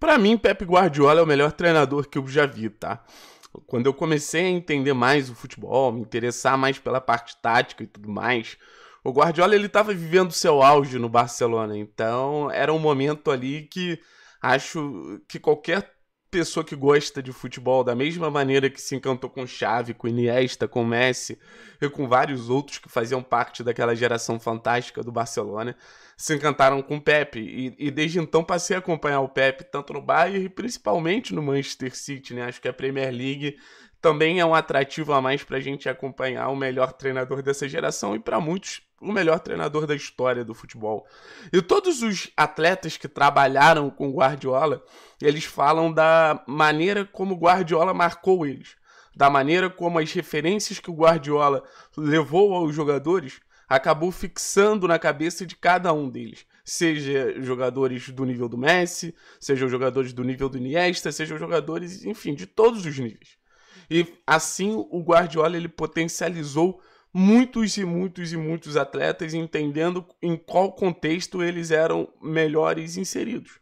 Para mim, Pep Guardiola é o melhor treinador que eu já vi, tá? Quando eu comecei a entender mais o futebol, me interessar mais pela parte tática e tudo mais, o Guardiola ele estava vivendo o seu auge no Barcelona, então era um momento ali que acho que qualquer pessoa que gosta de futebol, da mesma maneira que se encantou com Xavi, com Iniesta, com Messi e com vários outros que faziam parte daquela geração fantástica do Barcelona, se encantaram com o Pepe. E, e, desde então passei a acompanhar o Pepe tanto no Bayern e principalmente no Manchester City, né? Acho que a Premier League também é um atrativo a mais para a gente acompanhar o melhor treinador dessa geração e para muitos o melhor treinador da história do futebol. E todos os atletas que trabalharam com Guardiola, eles falam da maneira como Guardiola marcou eles, da maneira como as referências que o Guardiola levou aos jogadores acabou fixando na cabeça de cada um deles. Seja jogadores do nível do Messi, seja jogadores do nível do Iniesta, seja jogadores, enfim, de todos os níveis. E assim o Guardiola ele potencializou muitos e muitos e muitos atletas entendendo em qual contexto eles eram melhores inseridos.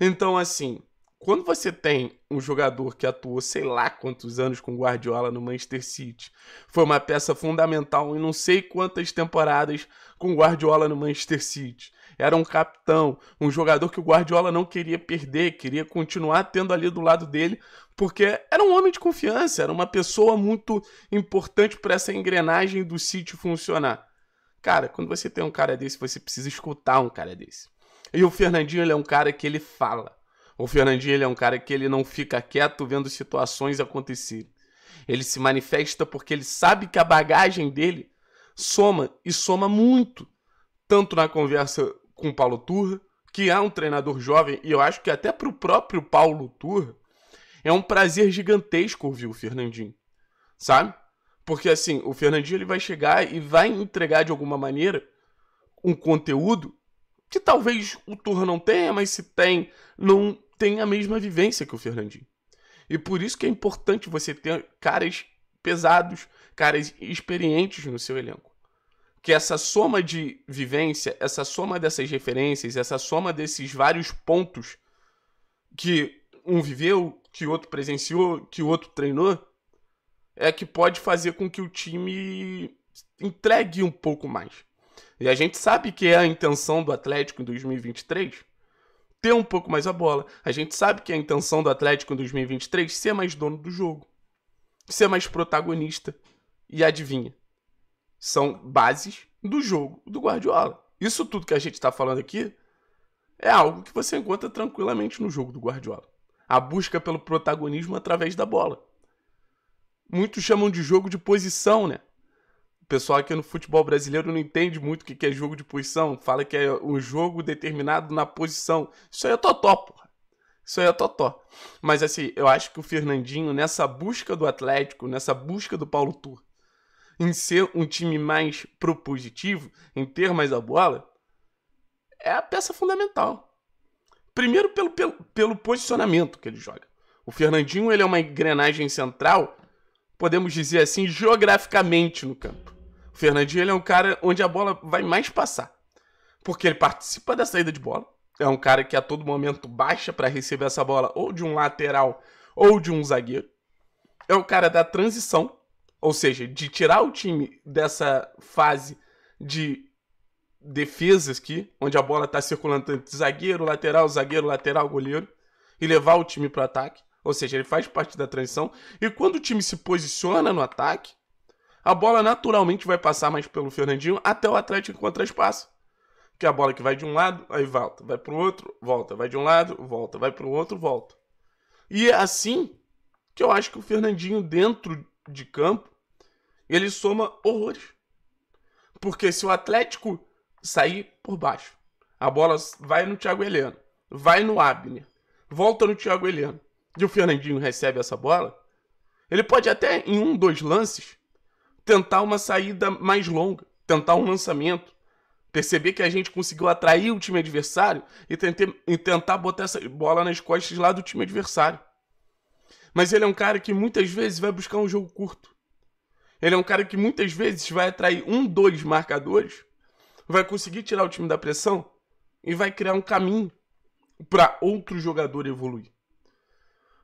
Então, assim, quando você tem um jogador que atuou sei lá quantos anos com Guardiola no Manchester City, foi uma peça fundamental em não sei quantas temporadas com Guardiola no Manchester City era um capitão, um jogador que o Guardiola não queria perder, queria continuar tendo ali do lado dele, porque era um homem de confiança, era uma pessoa muito importante para essa engrenagem do City funcionar. Cara, quando você tem um cara desse, você precisa escutar um cara desse. E o Fernandinho ele é um cara que ele fala. O Fernandinho ele é um cara que ele não fica quieto vendo situações acontecerem. Ele se manifesta porque ele sabe que a bagagem dele soma e soma muito, tanto na conversa com o Paulo Turra, que é um treinador jovem, e eu acho que até para o próprio Paulo Turra, é um prazer gigantesco ouvir o Fernandinho, sabe? Porque assim, o Fernandinho ele vai chegar e vai entregar de alguma maneira um conteúdo que talvez o Turra não tenha, mas se tem, não tem a mesma vivência que o Fernandinho. E por isso que é importante você ter caras pesados, caras experientes no seu elenco que essa soma de vivência, essa soma dessas referências, essa soma desses vários pontos que um viveu, que o outro presenciou, que o outro treinou, é que pode fazer com que o time entregue um pouco mais. E a gente sabe que é a intenção do Atlético em 2023 ter um pouco mais a bola. A gente sabe que é a intenção do Atlético em 2023 ser mais dono do jogo, ser mais protagonista. E adivinha? são bases do jogo do Guardiola. Isso tudo que a gente está falando aqui é algo que você encontra tranquilamente no jogo do Guardiola. A busca pelo protagonismo através da bola. Muitos chamam de jogo de posição, né? O pessoal aqui no futebol brasileiro não entende muito o que é jogo de posição. Fala que é um jogo determinado na posição. Isso aí é totó, porra. Isso aí é totó. Mas assim, eu acho que o Fernandinho, nessa busca do Atlético, nessa busca do Paulo Tur, em ser um time mais propositivo, em ter mais a bola, é a peça fundamental. Primeiro pelo, pelo, pelo posicionamento que ele joga. O Fernandinho ele é uma engrenagem central, podemos dizer assim, geograficamente no campo. O Fernandinho ele é um cara onde a bola vai mais passar, porque ele participa da saída de bola, é um cara que a todo momento baixa para receber essa bola ou de um lateral ou de um zagueiro. É um cara da transição, ou seja, de tirar o time dessa fase de defesas aqui, onde a bola está circulando entre zagueiro, lateral, zagueiro, lateral, goleiro, e levar o time para o ataque. Ou seja, ele faz parte da transição. E quando o time se posiciona no ataque, a bola naturalmente vai passar mais pelo Fernandinho até o Atlético encontrar espaço. Que é a bola que vai de um lado, aí volta, vai para o outro, volta, vai de um lado, volta, vai para o outro, volta. E é assim que eu acho que o Fernandinho, dentro de campo, ele soma horrores. Porque se o Atlético sair por baixo, a bola vai no Thiago Heleno, vai no Abner, volta no Thiago Heleno, e o Fernandinho recebe essa bola, ele pode até, em um, dois lances, tentar uma saída mais longa, tentar um lançamento, perceber que a gente conseguiu atrair o time adversário e, tentar botar essa bola nas costas lá do time adversário. Mas ele é um cara que muitas vezes vai buscar um jogo curto. Ele é um cara que muitas vezes vai atrair um, dois marcadores, vai conseguir tirar o time da pressão e vai criar um caminho para outro jogador evoluir.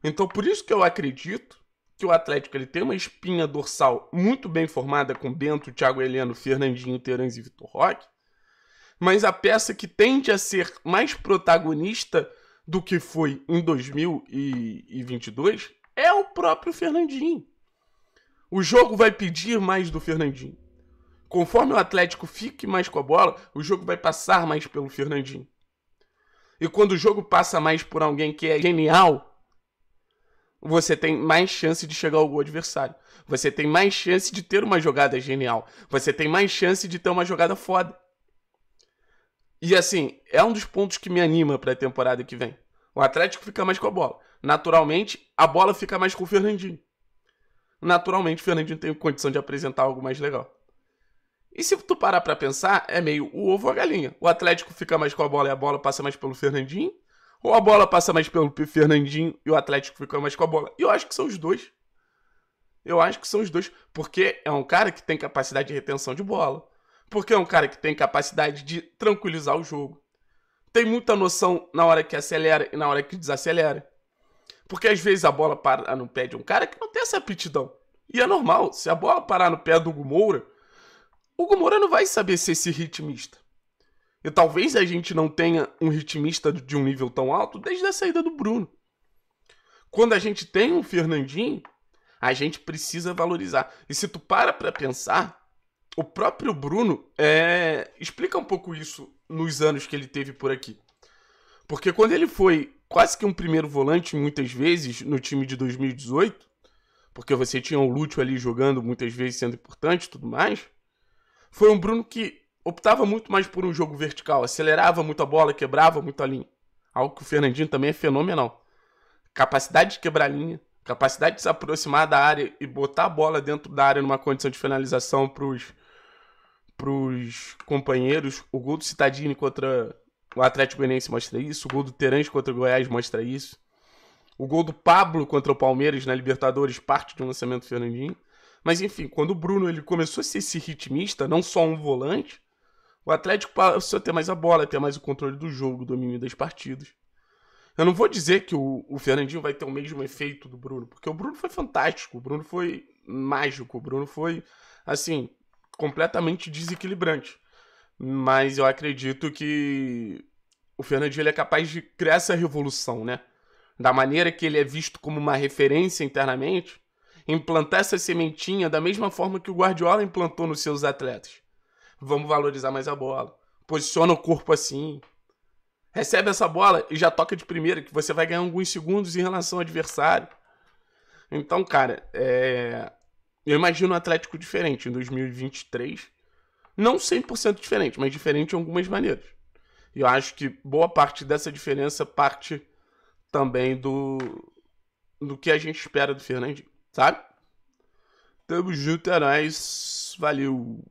Então, por isso que eu acredito que o Atlético ele tem uma espinha dorsal muito bem formada com Bento, Thiago Heleno, Fernandinho, Terãs e Vitor Roque, mas a peça que tende a ser mais protagonista do que foi em 2022 é o próprio Fernandinho. O jogo vai pedir mais do Fernandinho. Conforme o Atlético fique mais com a bola, o jogo vai passar mais pelo Fernandinho. E quando o jogo passa mais por alguém que é genial, você tem mais chance de chegar ao gol adversário. Você tem mais chance de ter uma jogada genial. Você tem mais chance de ter uma jogada foda. E assim, é um dos pontos que me anima para a temporada que vem. O Atlético fica mais com a bola. Naturalmente, a bola fica mais com o Fernandinho. Naturalmente, o Fernandinho tem condição de apresentar algo mais legal. E se tu parar pra pensar, é meio o ovo ou a galinha. O Atlético fica mais com a bola e a bola passa mais pelo Fernandinho? Ou a bola passa mais pelo Fernandinho e o Atlético fica mais com a bola? E eu acho que são os dois. Eu acho que são os dois, porque é um cara que tem capacidade de retenção de bola porque é um cara que tem capacidade de tranquilizar o jogo. Tem muita noção na hora que acelera e na hora que desacelera. Porque às vezes a bola para no pé de um cara que não tem essa aptidão. E é normal, se a bola parar no pé do Hugo o Hugo não vai saber ser esse ritmista. E talvez a gente não tenha um ritmista de um nível tão alto desde a saída do Bruno. Quando a gente tem um Fernandinho, a gente precisa valorizar. E se tu para pra pensar, o próprio Bruno é, explica um pouco isso nos anos que ele teve por aqui. Porque quando ele foi quase que um primeiro volante, muitas vezes, no time de 2018, porque você tinha o Lúcio ali jogando, muitas vezes sendo importante e tudo mais, foi um Bruno que optava muito mais por um jogo vertical, acelerava muito a bola, quebrava muito a linha. Algo que o Fernandinho também é fenomenal. Capacidade de quebrar a linha, capacidade de se aproximar da área e botar a bola dentro da área numa condição de finalização para os pros companheiros. O gol do Citadini contra o Atlético Goianiense mostra isso. O gol do Terãs contra o Goiás mostra isso. O gol do Pablo contra o Palmeiras na Libertadores parte de um lançamento do Fernandinho. Mas enfim, quando o Bruno ele começou a ser esse ritmista, não só um volante, o Atlético passou a ter mais a bola, a ter mais o controle do jogo, o domínio das partidas. Eu não vou dizer que o, o Fernandinho vai ter o mesmo efeito do Bruno, porque o Bruno foi fantástico, o Bruno foi mágico, o Bruno foi, assim, completamente desequilibrante. Mas eu acredito que o Fernandinho é capaz de criar essa revolução, né? Da maneira que ele é visto como uma referência internamente, implantar essa sementinha da mesma forma que o Guardiola implantou nos seus atletas. Vamos valorizar mais a bola. Posiciona o corpo assim. Recebe essa bola e já toca de primeira, que você vai ganhar alguns segundos em relação ao adversário. Então, cara, é... Eu imagino o Atlético diferente em 2023. Não 100% diferente, mas diferente em algumas maneiras. E eu acho que boa parte dessa diferença parte também do, do que a gente espera do Fernandinho, sabe? Tamo junto, é nóis. Valeu!